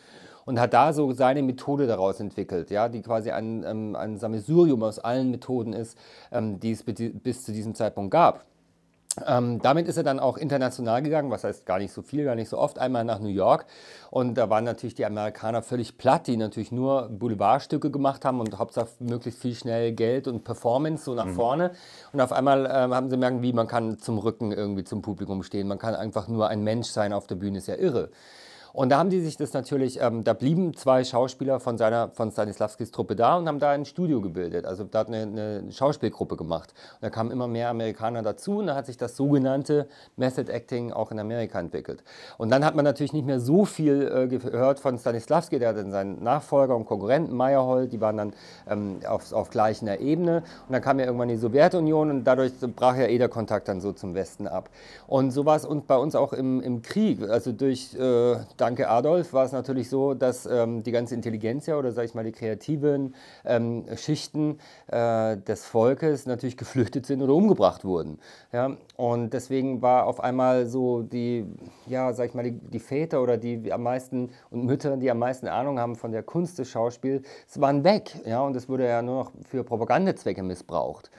Und hat da so seine Methode daraus entwickelt, ja, die quasi ein, ähm, ein Sammelsurium aus allen Methoden ist, ähm, die es bis zu diesem Zeitpunkt gab. Ähm, damit ist er dann auch international gegangen, was heißt gar nicht so viel, gar nicht so oft, einmal nach New York. Und da waren natürlich die Amerikaner völlig platt, die natürlich nur Boulevardstücke gemacht haben und Hauptsache möglichst viel schnell Geld und Performance so nach mhm. vorne. Und auf einmal äh, haben sie gemerkt, wie man kann zum Rücken irgendwie zum Publikum stehen, man kann einfach nur ein Mensch sein auf der Bühne, ist ja irre. Und da haben die sich das natürlich, ähm, da blieben zwei Schauspieler von, seiner, von Stanislavskis Truppe da und haben da ein Studio gebildet. Also da hat eine, eine Schauspielgruppe gemacht. Und da kamen immer mehr Amerikaner dazu und da hat sich das sogenannte Method Acting auch in Amerika entwickelt. Und dann hat man natürlich nicht mehr so viel äh, gehört von Stanislavski, der hat dann seinen Nachfolger und Konkurrenten Meyerhold, die waren dann ähm, auf, auf gleicher Ebene. Und dann kam ja irgendwann die Sowjetunion und dadurch brach ja eh der Kontakt dann so zum Westen ab. Und so war es bei uns auch im, im Krieg, also durch, äh, danke Adolf, war es natürlich so, dass ähm, die ganze Intelligenz oder sage ich mal die kreativen ähm, Schichten äh, des Volkes natürlich geflüchtet sind oder umgebracht wurden. Ja? Und deswegen war auf einmal so die, ja, sag ich mal, die, die Väter oder die, die am meisten und Mütter, die am meisten Ahnung haben von der Kunst des Schauspiels, waren weg. Ja? Und es wurde ja nur noch für Propagandazwecke missbraucht.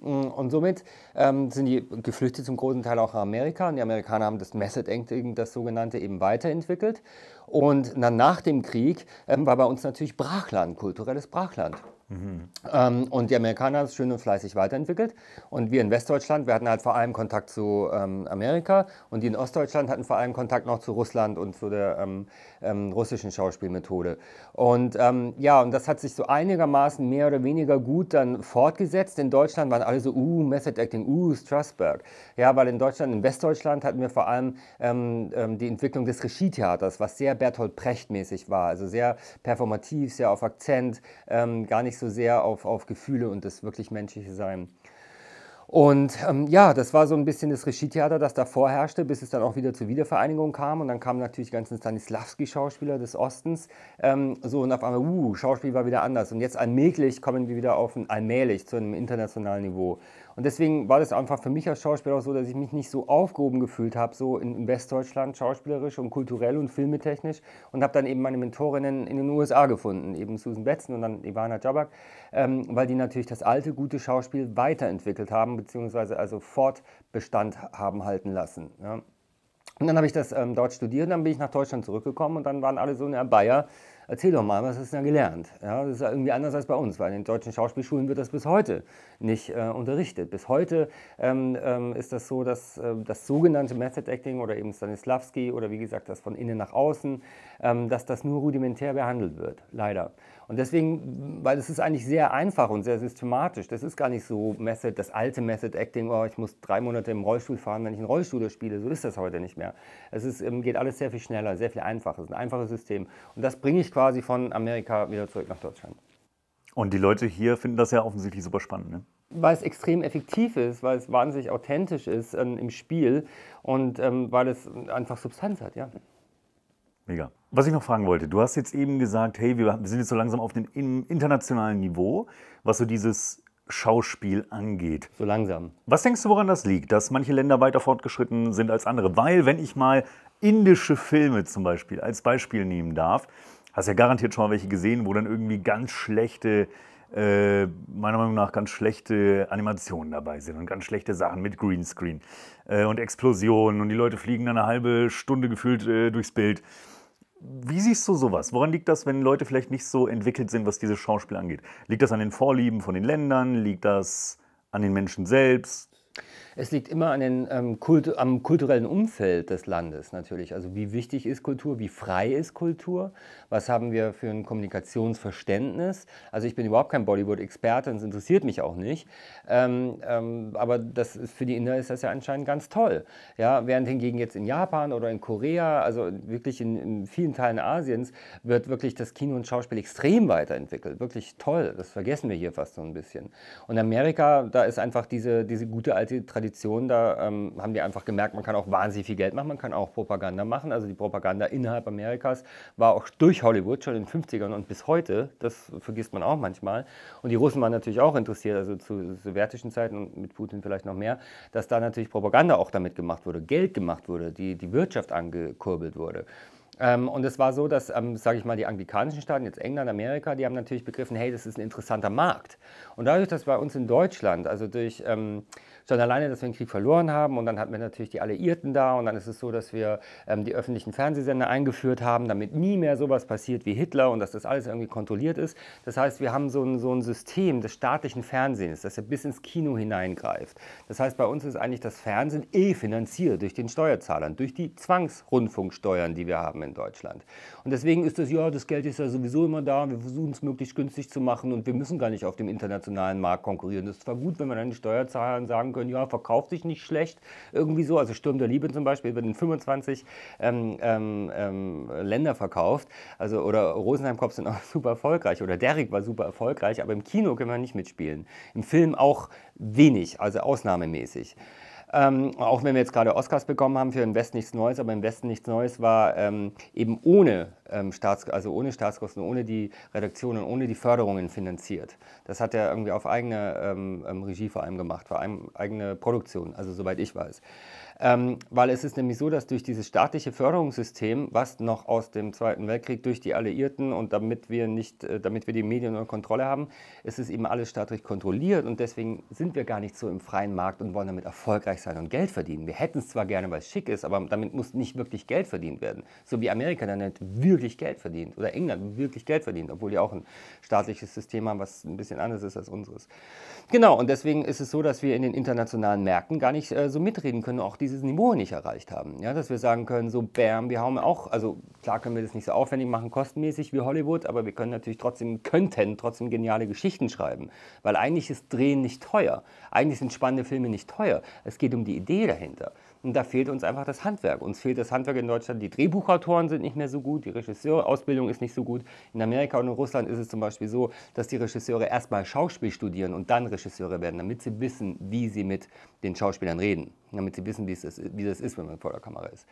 Mm, und somit ähm, sind die geflüchtet zum großen Teil auch nach Amerika. Und die Amerikaner haben das Method Acting, das sogenannte, eben weiterentwickelt. Und dann nach dem Krieg ähm, war bei uns natürlich Brachland, kulturelles Brachland. Mhm. Ähm, und die Amerikaner haben es schön und fleißig weiterentwickelt. Und wir in Westdeutschland, wir hatten halt vor allem Kontakt zu ähm, Amerika und die in Ostdeutschland hatten vor allem Kontakt noch zu Russland und zu der ähm, ähm russischen Schauspielmethode. Und ähm, ja, und das hat sich so einigermaßen mehr oder weniger gut dann fortgesetzt. In Deutschland waren alle so, uh, Method Acting, uh, Strasberg. Ja, weil in Deutschland, in Westdeutschland hatten wir vor allem ähm, ähm, die Entwicklung des Regietheaters, was sehr Bertolt Brecht-mäßig war. Also sehr performativ, sehr auf Akzent, ähm, gar nicht so sehr auf, auf Gefühle und das wirklich menschliche Sein. Und ähm, ja, das war so ein bisschen das Regietheater, das davor herrschte, bis es dann auch wieder zur Wiedervereinigung kam. Und dann kamen natürlich die ganzen Stanislavski-Schauspieler des Ostens. Ähm, so und auf einmal, uh, Schauspiel war wieder anders. Und jetzt allmählich kommen wir wieder auf ein, allmählich zu einem internationalen Niveau. Und deswegen war das einfach für mich als Schauspieler auch so, dass ich mich nicht so aufgehoben gefühlt habe, so in Westdeutschland, schauspielerisch und kulturell und filmetechnisch. Und habe dann eben meine Mentorinnen in den USA gefunden, eben Susan Betzen und dann Ivana Jabak, ähm, weil die natürlich das alte, gute Schauspiel weiterentwickelt haben, beziehungsweise also Fortbestand haben halten lassen. Ja. Und dann habe ich das ähm, dort studiert, und dann bin ich nach Deutschland zurückgekommen und dann waren alle so, na Bayer, erzähl doch mal, was hast du denn gelernt? Ja, das ist ja irgendwie anders als bei uns, weil in den deutschen Schauspielschulen wird das bis heute nicht äh, unterrichtet. Bis heute ähm, ähm, ist das so, dass äh, das sogenannte Method Acting oder eben Stanislavski oder wie gesagt das von innen nach außen, ähm, dass das nur rudimentär behandelt wird, leider. Und deswegen, weil es ist eigentlich sehr einfach und sehr systematisch. Das ist gar nicht so Method, das alte Method Acting, oh, ich muss drei Monate im Rollstuhl fahren, wenn ich einen Rollstuhl spiele. So ist das heute nicht mehr. Es ist, ähm, geht alles sehr viel schneller, sehr viel einfacher. Es ist ein einfaches System. Und das bringe ich quasi von Amerika wieder zurück nach Deutschland. Und die Leute hier finden das ja offensichtlich super spannend. Ne? Weil es extrem effektiv ist, weil es wahnsinnig authentisch ist ähm, im Spiel und ähm, weil es einfach Substanz hat, ja. Mega. Was ich noch fragen wollte, du hast jetzt eben gesagt, hey, wir sind jetzt so langsam auf dem internationalen Niveau, was so dieses Schauspiel angeht. So langsam. Was denkst du, woran das liegt, dass manche Länder weiter fortgeschritten sind als andere? Weil, wenn ich mal indische Filme zum Beispiel als Beispiel nehmen darf, Hast ja garantiert schon mal welche gesehen, wo dann irgendwie ganz schlechte, äh, meiner Meinung nach ganz schlechte Animationen dabei sind und ganz schlechte Sachen mit Greenscreen äh, und Explosionen und die Leute fliegen dann eine halbe Stunde gefühlt äh, durchs Bild. Wie siehst du sowas? Woran liegt das, wenn Leute vielleicht nicht so entwickelt sind, was dieses Schauspiel angeht? Liegt das an den Vorlieben von den Ländern? Liegt das an den Menschen selbst? Es liegt immer an den, ähm, Kult, am kulturellen Umfeld des Landes natürlich. Also wie wichtig ist Kultur, wie frei ist Kultur, was haben wir für ein Kommunikationsverständnis. Also ich bin überhaupt kein Bollywood-Experte das interessiert mich auch nicht. Ähm, ähm, aber das ist, für die Inder ist das ja anscheinend ganz toll. Ja, während hingegen jetzt in Japan oder in Korea, also wirklich in, in vielen Teilen Asiens, wird wirklich das Kino und Schauspiel extrem weiterentwickelt. Wirklich toll. Das vergessen wir hier fast so ein bisschen. Und Amerika, da ist einfach diese, diese gute alte Tradition Tradition, da ähm, haben die einfach gemerkt, man kann auch wahnsinnig viel Geld machen, man kann auch Propaganda machen. Also die Propaganda innerhalb Amerikas war auch durch Hollywood schon in den 50ern und bis heute, das vergisst man auch manchmal. Und die Russen waren natürlich auch interessiert, also zu sowjetischen Zeiten und mit Putin vielleicht noch mehr, dass da natürlich Propaganda auch damit gemacht wurde, Geld gemacht wurde, die, die Wirtschaft angekurbelt wurde. Ähm, und es war so, dass, ähm, sage ich mal, die anglikanischen Staaten, jetzt England, Amerika, die haben natürlich begriffen, hey, das ist ein interessanter Markt. Und dadurch, dass bei uns in Deutschland, also durch ähm, schon alleine, dass wir den Krieg verloren haben und dann hatten wir natürlich die Alliierten da und dann ist es so, dass wir ähm, die öffentlichen Fernsehsender eingeführt haben, damit nie mehr sowas passiert wie Hitler und dass das alles irgendwie kontrolliert ist. Das heißt, wir haben so ein, so ein System des staatlichen Fernsehens, das ja bis ins Kino hineingreift. Das heißt, bei uns ist eigentlich das Fernsehen eh finanziert durch den Steuerzahlern, durch die Zwangsrundfunksteuern, die wir haben in Deutschland. Und deswegen ist das, ja, das Geld ist ja sowieso immer da, wir versuchen es möglichst günstig zu machen und wir müssen gar nicht auf dem internationalen Markt konkurrieren. Es ist zwar gut, wenn wir dann den Steuerzahlern sagen können, können, ja, verkauft sich nicht schlecht, irgendwie so. Also Sturm der Liebe zum Beispiel wird in 25 ähm, ähm, ähm, Länder verkauft. Also, oder Rosenheim-Cops sind auch super erfolgreich. Oder Derrick war super erfolgreich, aber im Kino können wir nicht mitspielen. Im Film auch wenig, also ausnahmemäßig. Ähm, auch wenn wir jetzt gerade Oscars bekommen haben für Im Westen nichts Neues, aber Im Westen nichts Neues war ähm, eben ohne, ähm, Staats also ohne Staatskosten, ohne die Redaktion und ohne die Förderungen finanziert. Das hat er irgendwie auf eigene ähm, ähm, Regie vor allem gemacht, war eigene Produktion, also soweit ich weiß. Ähm, weil es ist nämlich so, dass durch dieses staatliche Förderungssystem, was noch aus dem Zweiten Weltkrieg durch die Alliierten und damit wir nicht, äh, damit wir die Medien unter Kontrolle haben, ist es eben alles staatlich kontrolliert und deswegen sind wir gar nicht so im freien Markt und wollen damit erfolgreich sein und Geld verdienen. Wir hätten es zwar gerne, weil es schick ist, aber damit muss nicht wirklich Geld verdient werden. So wie Amerika dann nicht wirklich Geld verdient oder England wirklich Geld verdient, obwohl die auch ein staatliches System haben, was ein bisschen anders ist als unseres. Genau, und deswegen ist es so, dass wir in den internationalen Märkten gar nicht äh, so mitreden können, auch die dieses Niveau nicht erreicht haben. Ja, dass wir sagen können, so bam, wir haben auch, also klar können wir das nicht so aufwendig machen, kostenmäßig wie Hollywood, aber wir können natürlich trotzdem, könnten trotzdem geniale Geschichten schreiben. Weil eigentlich ist Drehen nicht teuer. Eigentlich sind spannende Filme nicht teuer. Es geht um die Idee dahinter. Und da fehlt uns einfach das Handwerk. Uns fehlt das Handwerk in Deutschland. Die Drehbuchautoren sind nicht mehr so gut, die Regisseurausbildung ist nicht so gut. In Amerika und in Russland ist es zum Beispiel so, dass die Regisseure erstmal Schauspiel studieren und dann Regisseure werden, damit sie wissen, wie sie mit den Schauspielern reden. Damit sie wissen, wie, es ist, wie das ist, wenn man vor der Kamera ist.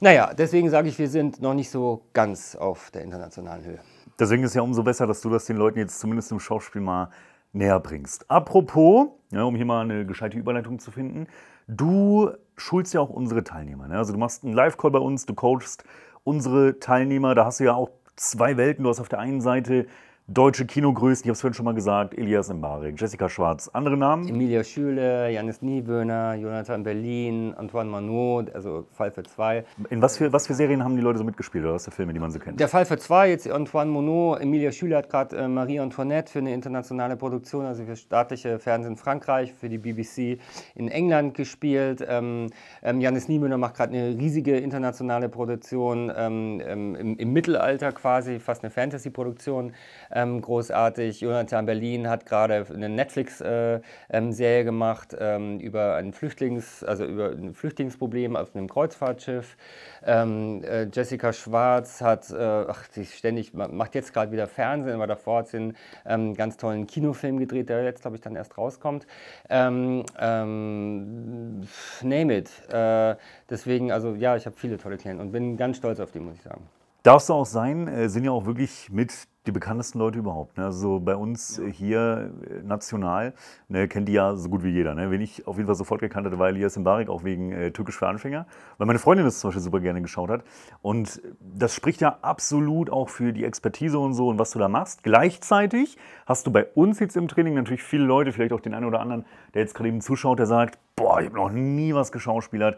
Naja, deswegen sage ich, wir sind noch nicht so ganz auf der internationalen Höhe. Deswegen ist es ja umso besser, dass du das den Leuten jetzt zumindest im Schauspiel mal näher bringst. Apropos, ja, ne, um hier mal eine gescheite Überleitung zu finden, du schulst ja auch unsere Teilnehmer. Ne? Also du machst einen Live-Call bei uns, du coachst unsere Teilnehmer, da hast du ja auch zwei Welten. Du hast auf der einen Seite deutsche Kinogrößen, ich habe es vorhin schon mal gesagt, Elias Mbari, Jessica Schwarz, andere Namen? Emilia Schüle, Janis Niewöhner, Jonathan Berlin, Antoine Manot, also Fall für zwei. In was für, was für Serien haben die Leute so mitgespielt oder was für Filme, die man so kennt? Der Fall für zwei, jetzt Antoine Monod, Emilia Schüle hat gerade äh, Marie Antoinette für eine internationale Produktion, also für staatliche Fernsehen in Frankreich, für die BBC in England gespielt. Ähm, ähm, Janis Niewöhner macht gerade eine riesige internationale Produktion ähm, ähm im, im, Mittelalter quasi, fast eine Fantasy-Produktion. Äh, ähm, großartig. Jonathan Berlin hat gerade eine Netflix-Serie äh, ähm, gemacht ähm, über ein Flüchtlings, also über ein Flüchtlingsproblem auf einem Kreuzfahrtschiff. Ähm, äh, Jessica Schwarz hat, äh, ach, sie ständig macht jetzt gerade wieder Fernsehen, aber davor hat sie einen ähm, ganz tollen Kinofilm gedreht, der jetzt glaube ich dann erst rauskommt. Ähm, ähm, name it. Äh, deswegen, also ja, ich habe viele tolle Klienten und bin ganz stolz auf die, muss ich sagen. Darfst du auch sein, äh, sind ja auch wirklich mit die bekanntesten Leute überhaupt. Ne? Also bei uns ja. Äh, hier äh, national ne, kennt die ja so gut wie jeder. Ne? Wen ich auf jeden Fall sofort gekannt hatte, war Elias Mbarek, auch wegen äh, Türkisch für Anfänger, weil meine Freundin das zum Beispiel super gerne geschaut hat. Und das spricht ja absolut auch für die Expertise und so und was du da machst. Gleichzeitig hast du bei uns jetzt im Training natürlich viele Leute, vielleicht auch den einen oder anderen, der jetzt gerade eben zuschaut, der sagt, boah, ich habe noch nie was geschauspielert,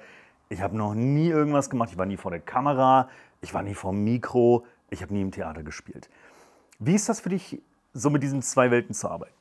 ich habe noch nie irgendwas gemacht, ich war nie vor der Kamera, ich war nie vor dem Mikro, ich habe nie im Theater gespielt. Wie ist das für dich, so mit diesen zwei Welten zu arbeiten?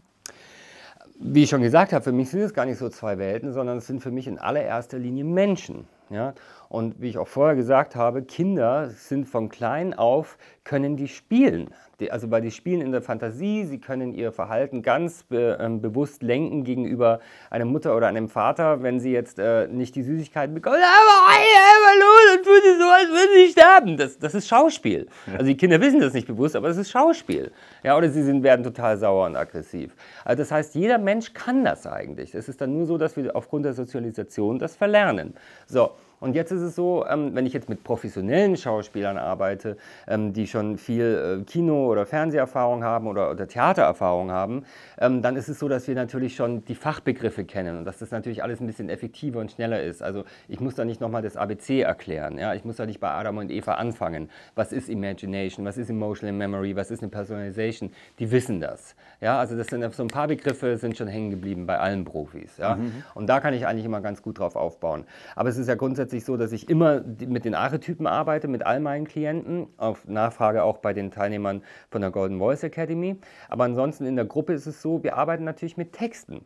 Wie ich schon gesagt habe, für mich sind es gar nicht so zwei Welten, sondern es sind für mich in allererster Linie Menschen. Ja? Und wie ich auch vorher gesagt habe, Kinder sind von klein auf, können die spielen. also bei die spielen in der Fantasie, sie können ihr Verhalten ganz be, ähm, bewusst lenken gegenüber einer Mutter oder einem Vater, wenn sie jetzt äh, nicht die Süßigkeiten bekommen. Aber aber los und tun sie sowas, würden sie sterben. Das, das ist Schauspiel. Also die Kinder wissen das nicht bewusst, aber das ist Schauspiel. Ja, oder sie sind, werden total sauer und aggressiv. Also das heißt, jeder Mensch kann das eigentlich. Es ist dann nur so, dass wir aufgrund der Sozialisation das verlernen. So, und jetzt ist es so, ähm, wenn ich jetzt mit professionellen Schauspielern arbeite, ähm, die schon viel äh, Kino- oder Fernseherfahrung haben oder, oder Theatererfahrung haben, ähm, dann ist es so, dass wir natürlich schon die Fachbegriffe kennen und dass das natürlich alles ein bisschen effektiver und schneller ist. Also ich muss da nicht nochmal das ABC erklären. Ja? Ich muss da nicht bei Adam und Eva anfangen. Was ist Imagination? Was ist Emotional Memory? Was ist eine Personalization? Die wissen das. Ja? Also das sind so ein paar Begriffe sind schon hängen geblieben bei allen Profis. Ja? Mhm. Und da kann ich eigentlich immer ganz gut drauf aufbauen. Aber es ist ja grundsätzlich grundsätzlich so, dass ich immer mit den Archetypen arbeite, mit all meinen Klienten, auf Nachfrage auch bei den Teilnehmern von der Golden Voice Academy. Aber ansonsten in der Gruppe ist es so, wir arbeiten natürlich mit Texten.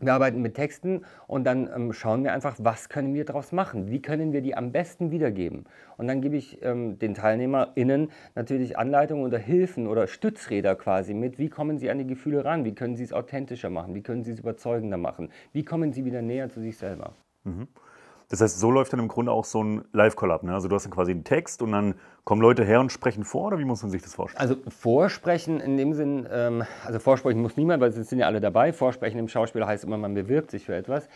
Wir arbeiten mit Texten und dann ähm, schauen wir einfach, was können wir daraus machen? Wie können wir die am besten wiedergeben? Und dann gebe ich ähm, den TeilnehmerInnen natürlich Anleitungen oder Hilfen oder Stützräder quasi mit. Wie kommen sie an die Gefühle ran? Wie können sie es authentischer machen? Wie können sie es überzeugender machen? Wie kommen sie wieder näher zu sich selber? Mhm. Das heißt, so läuft dann im Grunde auch so ein live collab Ne? Also du hast dann quasi einen Text und dann kommen Leute her und sprechen vor oder wie muss man sich das vorstellen? Also vorsprechen in dem Sinn, ähm, also vorsprechen muss niemand, weil es sind ja alle dabei. Vorsprechen im Schauspieler heißt immer, man bewirbt sich für etwas.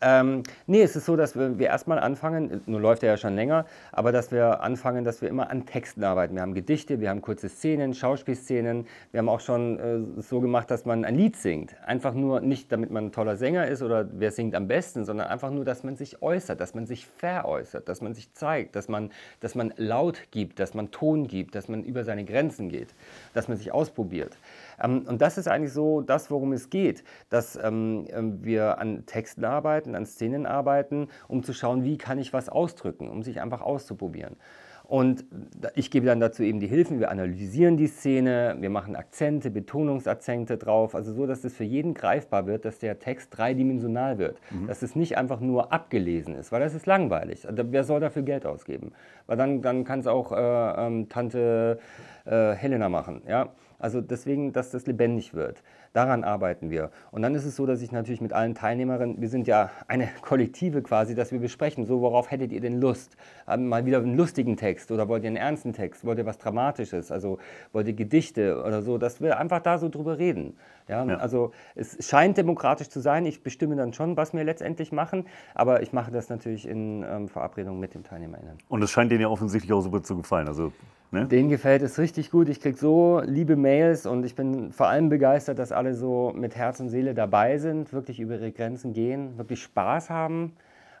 Ähm, nee, es ist so, dass wir, wir erstmal anfangen, nur läuft er ja schon länger, aber dass wir anfangen, dass wir immer an Texten arbeiten. Wir haben Gedichte, wir haben kurze Szenen, Schauspielszenen. Wir haben auch schon äh, so gemacht, dass man ein Lied singt. Einfach nur nicht, damit man ein toller Sänger ist oder wer singt am besten, sondern einfach nur, dass man sich äußert, dass man sich veräußert, dass man sich zeigt, dass man, dass man laut gibt, dass man Ton gibt, dass man über seine Grenzen geht, dass man sich ausprobiert. Ähm, und das ist eigentlich so das, worum es geht, dass ähm, ähm, wir an Texten arbeiten, an Szenen arbeiten, um zu schauen, wie kann ich was ausdrücken, um sich einfach auszuprobieren. Und ich gebe dann dazu eben die Hilfen. Wir analysieren die Szene, wir machen Akzente, Betonungsakzente drauf, also so, dass es für jeden greifbar wird, dass der Text dreidimensional wird, mhm. dass es nicht einfach nur abgelesen ist, weil das ist langweilig. Wer soll dafür Geld ausgeben? Weil dann, dann kann es auch äh, ähm, Tante äh, Helena machen, ja. Also deswegen, dass das lebendig wird. Daran arbeiten wir. Und dann ist es so, dass ich natürlich mit allen Teilnehmerinnen, wir sind ja eine Kollektive quasi, dass wir besprechen, so worauf hättet ihr denn Lust? Ähm, mal wieder einen lustigen Text oder wollt ihr einen ernsten Text? Wollt ihr was Dramatisches? Also wollt ihr Gedichte oder so? Dass wir einfach da so drüber reden. Ja, ja. Also es scheint demokratisch zu sein. Ich bestimme dann schon, was wir letztendlich machen. Aber ich mache das natürlich in ähm, Verabredung mit den TeilnehmerInnen. Und es scheint denen ja offensichtlich auch so gut zu gefallen. Also, ne? Denen gefällt es richtig gut. Ich kriege so liebe Mails und ich bin vor allem begeistert, dass alle so mit Herz und Seele dabei sind, wirklich über ihre Grenzen gehen, wirklich Spaß haben.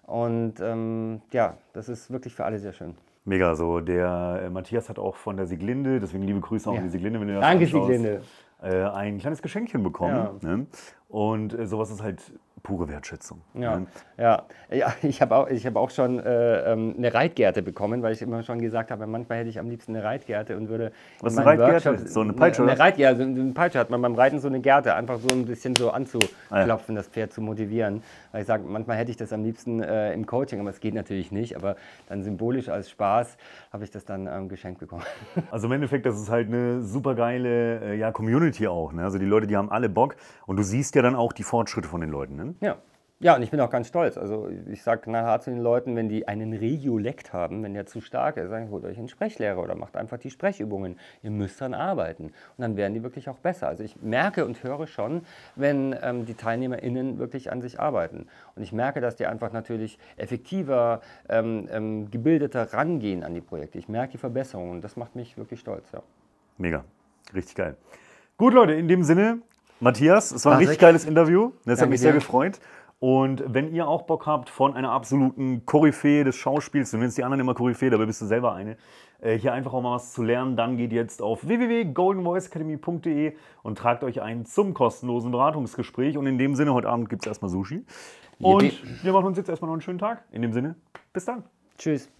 Und ähm, ja, das ist wirklich für alle sehr schön. Mega, so der äh, Matthias hat auch von der Sieglinde, deswegen liebe Grüße auch ja. an die Sieglinde, wenn ihr das Danke, anschaust, Sieglinde. Äh, ein kleines Geschenkchen bekommen. Ja. Ne? Und äh, sowas ist halt pure Wertschätzung. Ja, ne? ja. ja ich habe auch, hab auch schon äh, ähm, eine Reitgerte bekommen, weil ich immer schon gesagt habe, manchmal hätte ich am liebsten eine Reitgerte und würde. Was ist eine Reitgerte? Workshop, so eine Peitsche? Eine, eine Reitgerte, so eine Peitsche hat man beim Reiten so eine Gerte, einfach so ein bisschen so ah, anzuklopfen, ja. das Pferd zu motivieren. Weil ich sage, manchmal hätte ich das am liebsten äh, im Coaching, aber es geht natürlich nicht. Aber dann symbolisch als Spaß habe ich das dann ähm, geschenkt bekommen. Also im Endeffekt, das ist halt eine super geile äh, ja, Community auch. Ne? Also die Leute, die haben alle Bock und du siehst ja dann auch die Fortschritte von den Leuten. Ne? kann. Ja. Ja, und ich bin auch ganz stolz. Also ich sage nachher zu den Leuten, wenn die einen Regiolekt haben, wenn der zu stark ist, dann holt euch einen Sprechlehrer oder macht einfach die Sprechübungen. Ihr müsst dann arbeiten. Und dann werden die wirklich auch besser. Also ich merke und höre schon, wenn ähm, die TeilnehmerInnen wirklich an sich arbeiten. Und ich merke, dass die einfach natürlich effektiver, ähm, ähm, gebildeter rangehen an die Projekte. Ich merke die Verbesserungen und das macht mich wirklich stolz. Ja. Mega, richtig geil. Gut, Leute, in dem Sinne Matthias, es war ein richtig geiles Interview. Das Danke hat mich sehr dir. gefreut. Und wenn ihr auch Bock habt, von einer absoluten Koryphäe des Schauspiels, du nennst die anderen immer Koryphäe, dabei bist du selber eine, äh, hier einfach auch mal was zu lernen, dann geht jetzt auf www.goldenvoiceacademy.de und tragt euch ein zum kostenlosen Beratungsgespräch. Und in dem Sinne, heute Abend gibt es erstmal Sushi. Und wir machen uns jetzt erstmal noch einen schönen Tag. In dem Sinne, bis dann. Tschüss.